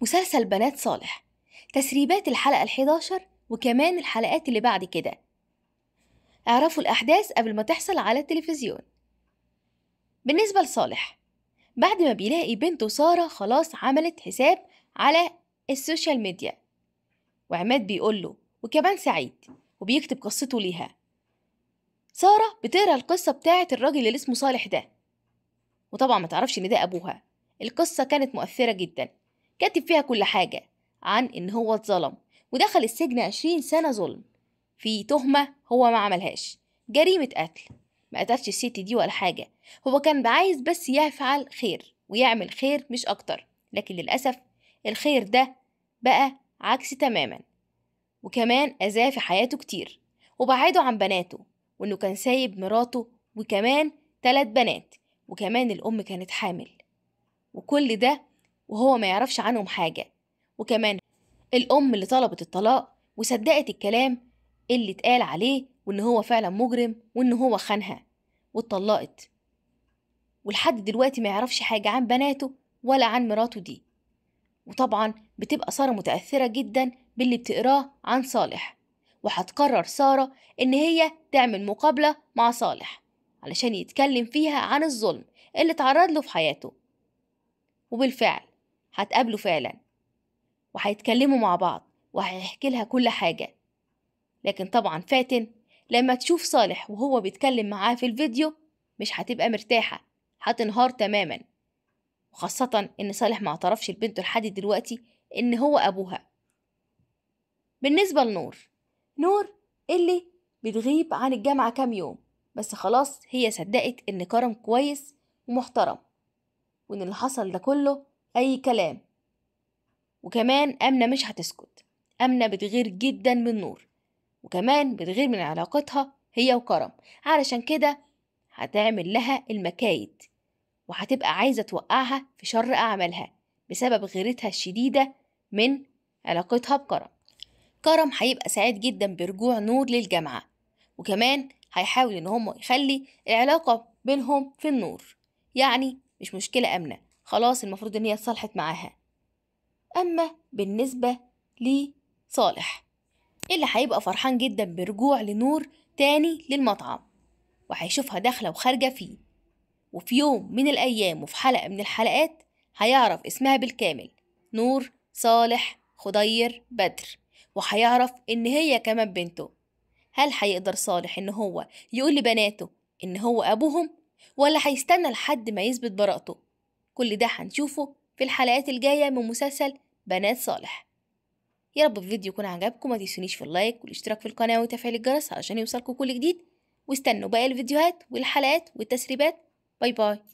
مسلسل بنات صالح تسريبات الحلقه الحداشر وكمان الحلقات اللي بعد كده اعرفوا الأحداث قبل ما تحصل على التلفزيون بالنسبة لصالح بعد ما بيلاقي بنته سارة خلاص عملت حساب على السوشيال ميديا وعماد بيقوله وكمان سعيد وبيكتب قصته ليها سارة بتقرا القصة بتاعة الراجل اللي اسمه صالح ده وطبعا ما تعرفش ان ده ابوها القصة كانت مؤثرة جدا كاتب فيها كل حاجة عن إن هو اتظلم ودخل السجن عشرين سنة ظلم في تهمة هو ما عملهاش جريمة قتل ما قتلش الست دي ولا حاجة هو كان عايز بس يفعل خير ويعمل خير مش أكتر لكن للأسف الخير ده بقى عكس تماما وكمان أذاه في حياته كتير وبعده عن بناته وإنه كان سايب مراته وكمان تلات بنات وكمان الأم كانت حامل وكل ده وهو ما يعرفش عنهم حاجة وكمان الأم اللي طلبت الطلاق وصدقت الكلام اللي اتقال عليه وإن هو فعلا مجرم وإن هو خانها واتطلقت ولحد دلوقتي ما يعرفش حاجة عن بناته ولا عن مراته دي وطبعا بتبقى سارة متأثرة جدا باللي بتقراه عن صالح وهتقرر سارة إن هي تعمل مقابلة مع صالح علشان يتكلم فيها عن الظلم اللي اتعرض له في حياته وبالفعل هتقابله فعلا وهيتكلموا مع بعض وهيحكي لها كل حاجة لكن طبعا فاتن لما تشوف صالح وهو بيتكلم معاه في الفيديو مش هتبقى مرتاحة هتنهار تماما وخاصة إن صالح ما اعترفش لبنته لحد دلوقتي إن هو أبوها بالنسبة لنور نور اللي بتغيب عن الجامعة كام يوم بس خلاص هي صدقت إن كرم كويس ومحترم وإن اللي حصل ده كله أي كلام وكمان آمنة مش هتسكت آمنة بتغير جدا من نور وكمان بتغير من علاقتها هي وكرم علشان كده هتعمل لها المكايد وهتبقى عايزة توقعها في شر أعمالها بسبب غيرتها الشديدة من علاقتها بكرم كرم هيبقى سعيد جدا برجوع نور للجامعة وكمان هيحاول ان هم يخلي العلاقة بينهم في النور يعني مش مشكلة آمنة خلاص المفروض ان هي اتصالحت معاها اما بالنسبه لصالح إيه اللي هيبقى فرحان جدا برجوع لنور تاني للمطعم وهيشوفها داخله وخارجه فيه وفي يوم من الايام وفي حلقه من الحلقات هيعرف اسمها بالكامل نور صالح خضير بدر وهيعرف ان هي كمان بنته هل هيقدر صالح ان هو يقول لبناته ان هو ابوهم ولا هيستنى لحد ما يثبت براءته كل ده هنشوفه في الحلقات الجاية من مسلسل بنات صالح يا رب الفيديو يكون عجبكم ما تنسونيش في اللايك والاشتراك في القناة وتفعيل الجرس علشان يوصلكم كل جديد واستنوا باقي الفيديوهات والحلقات والتسريبات باي باي